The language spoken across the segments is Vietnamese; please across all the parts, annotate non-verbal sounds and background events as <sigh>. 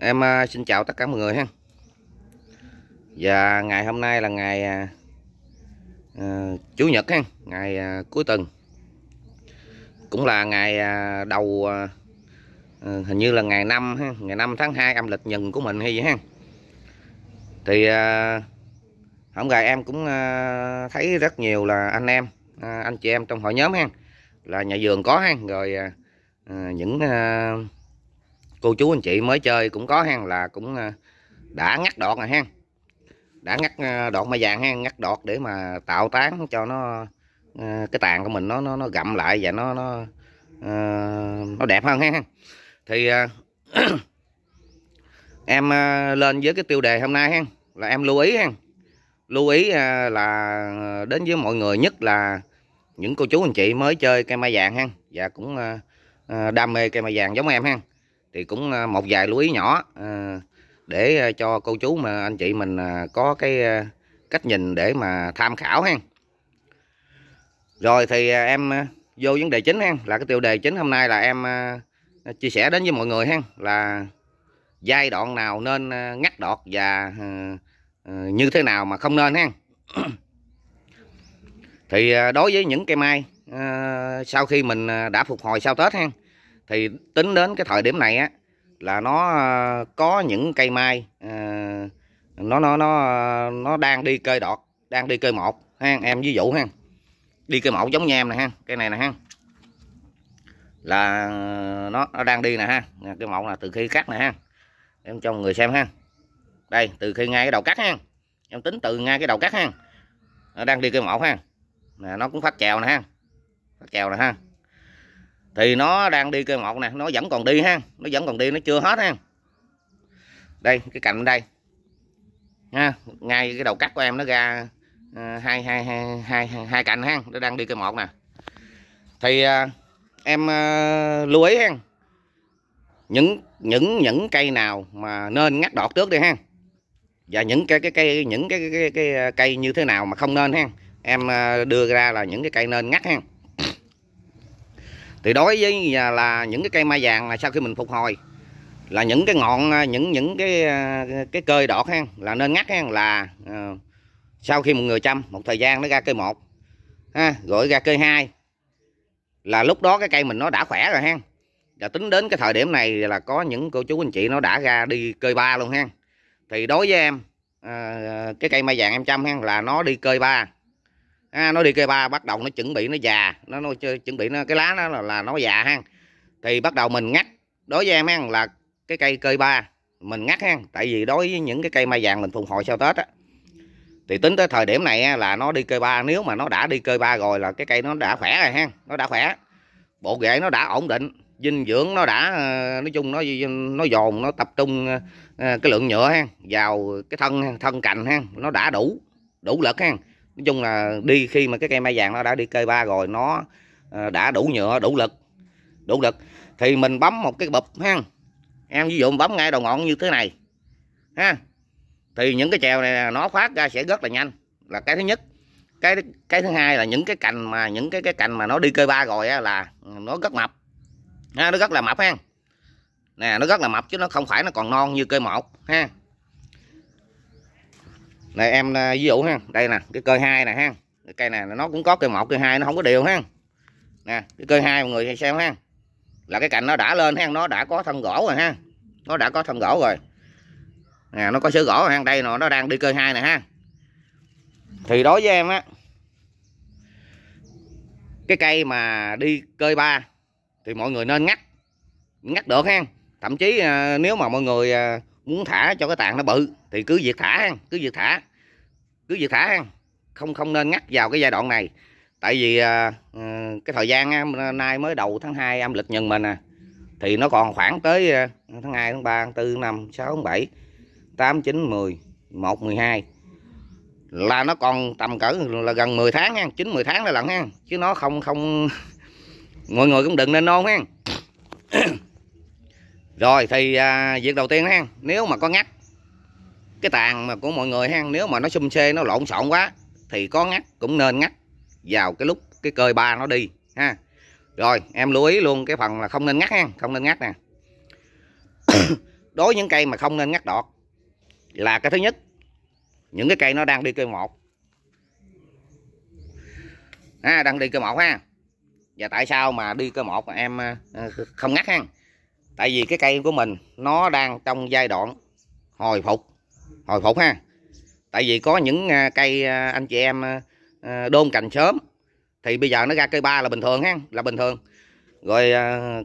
Em à, xin chào tất cả mọi người ha. Và ngày hôm nay là ngày uh, Chủ nhật ha, ngày uh, cuối tuần. Cũng là ngày uh, đầu uh, hình như là ngày năm ha, ngày năm tháng 2 âm lịch nhần của mình hay gì ha. Thì uh, hôm rồi em cũng uh, thấy rất nhiều là anh em, uh, anh chị em trong hội nhóm ha, là nhà vườn có ha, rồi uh, những uh, cô chú anh chị mới chơi cũng có hen là cũng ờ, đã ngắt đọt rồi hen đã ngắt ờ, đọt mai vàng hen ngắt đọt để mà tạo tán cho nó ờ, cái tàn của mình nó nó nó gặm lại và nó nó nó đẹp hơn hen thì <clears throat> em lên với cái tiêu đề hôm nay hen là em lưu ý hen lưu ý là đến với mọi người nhất là những cô chú anh chị mới chơi cây mai vàng hen và cũng đam mê cây mai vàng giống em hen thì cũng à, một vài lưu ý nhỏ à, để à, cho cô chú mà anh chị mình có cái cách nhìn để mà tham khảo ha rồi thì em vô vấn đề chính ha là cái tiêu đề chính hôm nay là em chia sẻ đến với mọi người ha là giai đoạn nào nên ngắt đọt và như thế nào mà không nên ha thì đối với những cây mai sau khi mình đã phục hồi sau tết ha thì tính đến cái thời điểm này á là nó ờ, có những cây mai ờ, nó nó nó nó đang đi cây đọt đang đi cây một ha em ví dụ ha đi cây một giống như em nè ha cây này nè ha là nó, nó đang đi nè ha cây một là từ khi cắt nè ha em cho người xem ha đây từ khi ngay cái đầu cắt ha em tính từ ngay cái đầu cắt ha nó đang đi cây một ha nè, nó cũng phát chèo nè ha phát chèo nè ha thì nó đang đi cây một nè nó vẫn còn đi ha nó vẫn còn đi nó chưa hết ha đây cái cạnh đây ha ngay cái đầu cắt của em nó ra ờ, hai hai hai hai hai cạnh ha nó đang đi cây một nè thì à, em à, lưu ý ha những những những cây nào mà nên ngắt đọt trước đi ha và những cái cái cây những cái cái, cái, cái cây như thế nào mà không nên ha em đưa ra là những cái cây nên ngắt ha thì đối với à, là những cái cây mai vàng là sau khi mình phục hồi là những cái ngọn à, những những cái à, cái cơi đọt ha là nên ngắt ha là uh, sau khi một người chăm một thời gian nó ra cây một ha rồi ra cây hai là lúc đó cái cây mình nó đã khỏe rồi ha và tính đến cái thời điểm này là có những cô chú anh chị nó đã ra đi cơi ba luôn ha thì đối với em uh, cái cây mai vàng em chăm ha là nó đi cơi ba à, nó đi cây ba bắt đầu nó chuẩn bị nó già nó, nó chuẩn bị nó cái lá nó là, là nó già ha thì bắt đầu mình ngắt đối với em ha là cái cây cây ba mình ngắt ha tại vì đối với những cái cây mai vàng mình phùng hồi sau tết á thì tính tới thời điểm này là nó đi cây ba nếu mà nó đã đi cây ba rồi là cái cây nó đã khỏe rồi ha nó đã khỏe bộ rễ nó đã ổn định dinh dưỡng nó đã ờ, nói chung nó nó dồn nó tập trung ờ, ờ, cái lượng nhựa ha vào cái thân thân cành ha nó đã đủ đủ lực ha nói chung là đi khi mà cái cây mai vàng nó đã đi cây ba rồi nó ờ, đã đủ nhựa đủ lực đủ lực thì mình bấm một cái bụp ha em ví dụ bấm ngay đầu ngọn như thế này ha thì những cái chèo này nó phát ra sẽ rất là nhanh là cái thứ nhất cái cái thứ hai là những cái cành mà những cái cái cành mà nó đi cây ba rồi là nó rất mập ha, nó rất là mập ha nè nó rất là mập chứ nó không phải nó còn non như cây một ha này em à, ví dụ ha đây nè cái cây hai nè ha cái cây này nó cũng có cây một cây hai nó không có đều ha nè cái cây hai mọi người xem ha là cái cành nó đã lên ha nó đã có thân gỗ rồi ha nó đã có thân gỗ rồi nè nó có sữa gỗ ha đây nó nó đang đi cây hai nè ha thì đối với em á cái cây mà đi cơi ba thì mọi người nên ngắt ngắt được ha thậm chí à, nếu mà mọi người à, muốn thả cho cái tàn nó bự thì cứ việc thả ha cứ việc thả cứ việc thả ăn không không nên ngắt vào cái giai đoạn này tại vì à, ừ, cái thời gian nay mới đầu tháng 2 âm lịch nhân mình à thì nó còn khoảng tới à, tháng 2 tháng 3 tháng 4 năm 6 tháng 7 8 9 10 1 12 là nó còn tầm cỡ là gần 10 tháng nha, 9 10 tháng là lận ha, chứ nó không không mọi <laughs> người cũng đừng nên non ha. <coughs> Rồi thì à, việc đầu tiên ha, nếu mà có ngắt cái tàn mà của mọi người ha nếu mà nó xum xê nó lộn xộn quá thì có ngắt cũng nên ngắt vào cái lúc cái cơi ba nó đi ha rồi em lưu ý luôn cái phần là không nên ngắt ha không nên ngắt nè <coughs> đối với những cây mà không nên ngắt đọt là cái thứ nhất những cái cây nó đang đi cơi một à, đang đi cơi một ha và tại sao mà đi cơi một mà em ờ, không ngắt ha tại vì cái cây của mình nó đang trong giai đoạn hồi phục hồi phục ha tại vì có những à, cây à, anh chị em à, đôn cành sớm thì bây giờ nó ra cây ba là bình thường ha là bình thường rồi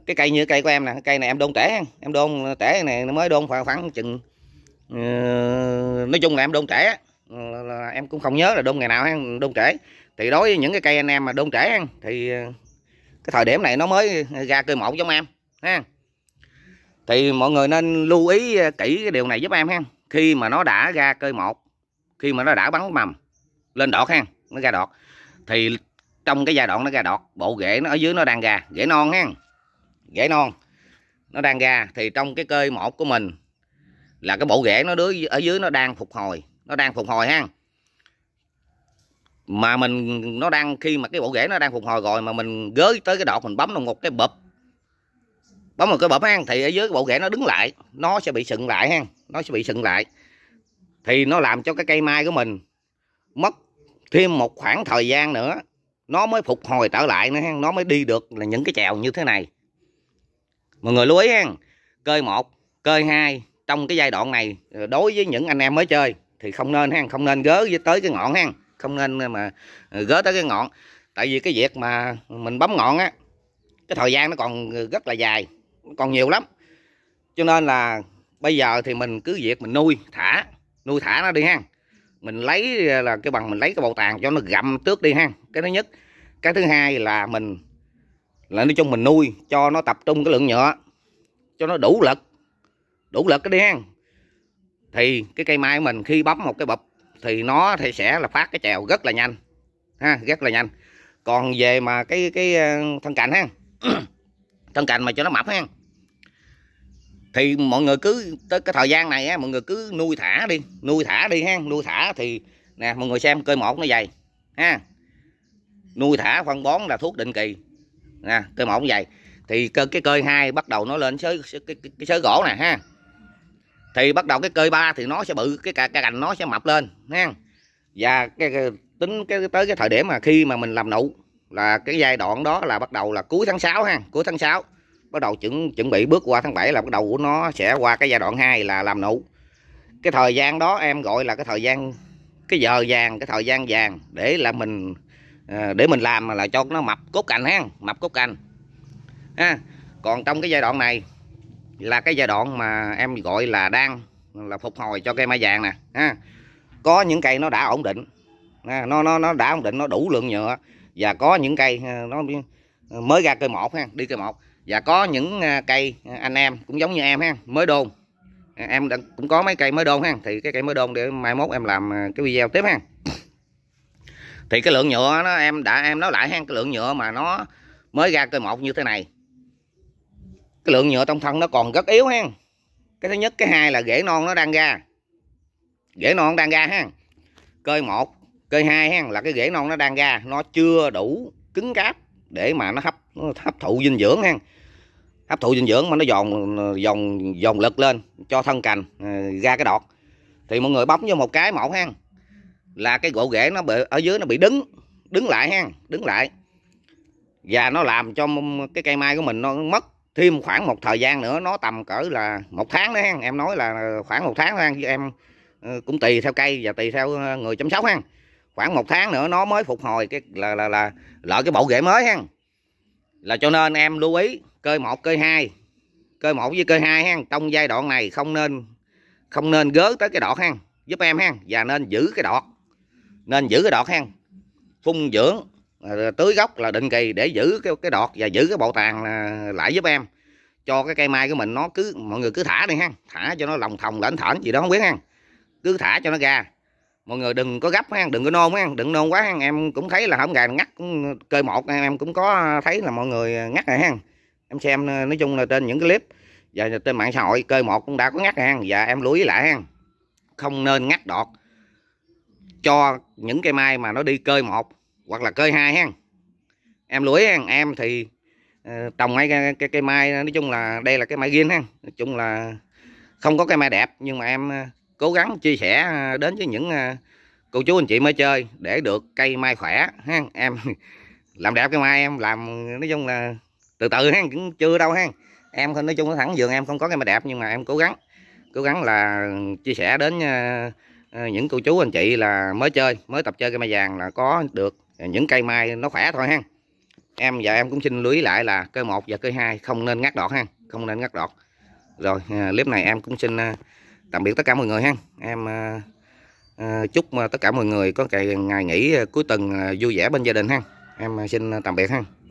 cái cây như cây của em nè cây này em đôn trẻ, em đôn trẻ này nó mới đôn khoảng, khoảng chừng ờ, nói chung là em đôn trẻ, ờ, là em cũng không nhớ là đôn ngày nào ha đôn trẻ. thì đối với những cái cây anh em mà đôn trẻ thì ờ, cái thời điểm này nó mới ra cây một giống em ha thì mọi người nên lưu ý kỹ cái điều này giúp em ha khi mà nó đã ra cơi một khi mà nó đã bắn mầm lên đọt ha nó ra đọt thì trong cái giai đoạn nó ra đọt bộ rễ nó ở dưới nó đang ra rễ non ha rễ non nó đang ra thì trong cái cơi một của mình là cái bộ rễ nó đứa ở dưới nó đang phục hồi nó đang phục hồi ha mà mình nó đang khi mà cái bộ rễ nó đang phục hồi rồi mà mình gới tới cái đọt mình bấm vào một cái bụp bấm vào cái bấm ăn thì ở dưới cái bộ rễ nó đứng lại nó sẽ bị sừng lại ha nó sẽ bị sừng lại thì nó làm cho cái cây mai của mình mất thêm một khoảng thời gian nữa nó mới phục hồi trở lại nữa ha nó mới đi được là những cái chèo như thế này mọi người lưu ý ha cơi một cơi hai trong cái giai đoạn này ờ, đối với những anh em mới chơi thì không nên ha không nên gớ tới cái ngọn ha không nên mà ờ, gớ tới cái ngọn tại vì cái việc mà mình bấm ngọn á cái thời gian nó còn rất là dài còn nhiều lắm cho nên là bây giờ thì mình cứ việc mình nuôi thả nuôi thả nó đi ha mình lấy là cái bằng mình lấy cái bầu tàng cho nó gặm tước đi ha cái thứ nhất cái thứ hai là mình là nói chung mình nuôi cho nó tập trung cái lượng nhựa cho nó đủ lực đủ lực cái đi ha thì cái cây mai mình khi bấm một cái bập thì nó thì sẽ là phát cái chèo rất là nhanh ha rất là nhanh còn về mà cái cái ờ, thân cạnh ha cân cành mà cho nó mập ha thì mọi người cứ tới cái thời gian này á, mọi người cứ nuôi thả đi nuôi thả đi ha nuôi thả thì nè mọi người xem cây một nó dày ha nuôi thả phân bón là thuốc định kỳ nè cây một nó dày thì cái, cái cơi hai bắt đầu nó lên sới cái, cái, cái sới gỗ nè ha thì bắt đầu cái cơi ba thì nó sẽ bự cái cái cành nó sẽ mập lên ha và cái, cái tính cái tới cái thời điểm mà khi mà mình làm nụ là cái giai đoạn đó là bắt đầu là cuối tháng 6 ha cuối tháng 6 bắt đầu chuẩn chuẩn bị bước qua tháng 7 là bắt đầu của nó sẽ qua cái giai đoạn 2 là làm nụ cái thời gian đó em gọi là cái thời gian cái giờ vàng cái thời gian vàng để là mình à, để mình làm là cho nó mập cốt cành ha mập cốt cành ha còn trong cái giai đoạn này là cái giai đoạn mà em gọi là đang là phục hồi cho cây mai vàng nè ha có những cây nó đã ổn định nó nó nó đã ổn định nó đủ lượng nhựa và có những cây ờ, nó ờ, mới ra cây một ha đi cây một và có những ờ, cây anh em cũng giống như em ha mới đôn em cũng có mấy cây mới đôn ha thì cái cây mới đôn để mai mốt em làm cái video tiếp ha thì cái lượng nhựa nó em đã em nói lại ha cái lượng nhựa mà nó mới ra cây một như thế này cái lượng nhựa trong thân nó còn rất yếu ha cái thứ nhất cái hai là rễ non nó đang ra rễ non đang ra ha cơi một cây hai ha, là cái rễ non nó đang ra nó chưa đủ cứng cáp để mà nó hấp nó hấp thụ dinh dưỡng ha hấp thụ dinh dưỡng mà nó dòn dòn dòn lực lên cho thân cành ờ, ra cái đọt thì mọi người bấm vô một cái mẫu ha là cái gỗ rễ nó bị, ở dưới nó bị đứng đứng lại ha đứng lại và nó làm cho cái cây mai của mình nó mất thêm khoảng một thời gian nữa nó tầm cỡ là một tháng nữa ha em nói là khoảng một tháng ha em ờ, cũng tùy theo cây và tùy theo ờ, người chăm sóc ha khoảng một tháng nữa nó mới phục hồi cái là là là lợi cái bộ rễ mới ha là cho nên em lưu ý cơi một cơi hai cơi một với cơi hai ha trong giai đoạn này không nên không nên gớ tới cái đọt ha giúp em ha và nên giữ cái đọt nên giữ cái đọt ha phun dưỡng ờ, tưới gốc là định kỳ để giữ cái cái đọt và giữ cái bộ tàn ờ, lại giúp em cho cái cây mai của mình nó cứ mọi người cứ thả đi ha thả cho nó lòng thòng lảnh thảnh gì đó không biết ha cứ thả cho nó ra mọi người đừng có gấp ha đừng có nôn ha đừng nôn quá ha em cũng thấy là hổng gà ngắt cũng cơi một em cũng có thấy là mọi người ngắt rồi ha em xem ờ, nói chung là trên những cái clip và trên mạng xã hội cơi một cũng đã có ngắt ha và em lưu ý lại ha không nên ngắt đọt cho những cây mai mà nó đi cơi một hoặc là cơi hai ha em lưu ý ha em thì ờ, trồng mấy cái, cây mai nói chung là đây là cái mai riêng ha nói chung là không có cây mai đẹp nhưng mà em ờ, cố gắng chia sẻ à, đến với những à, cô chú anh chị mới chơi để được cây mai khỏe ha em <laughs> làm đẹp cái mai em làm nói chung là từ từ ha cũng chưa đâu ha em nói chung nó thẳng vườn em không có cây mai đẹp nhưng mà em cố gắng cố gắng là chia sẻ đến à, những cô chú anh chị là mới chơi mới tập chơi cây mai vàng là có được những cây mai nó khỏe thôi ha em và em cũng xin lưu ý lại là cây một và cây hai không nên ngắt đọt ha không nên ngắt đọt rồi clip này em cũng xin tạm biệt tất cả mọi người ha em ờ, ờ, chúc tất cả mọi người có ngày nghỉ ờ, cuối tuần vui vẻ bên gia đình ha em xin tạm biệt ha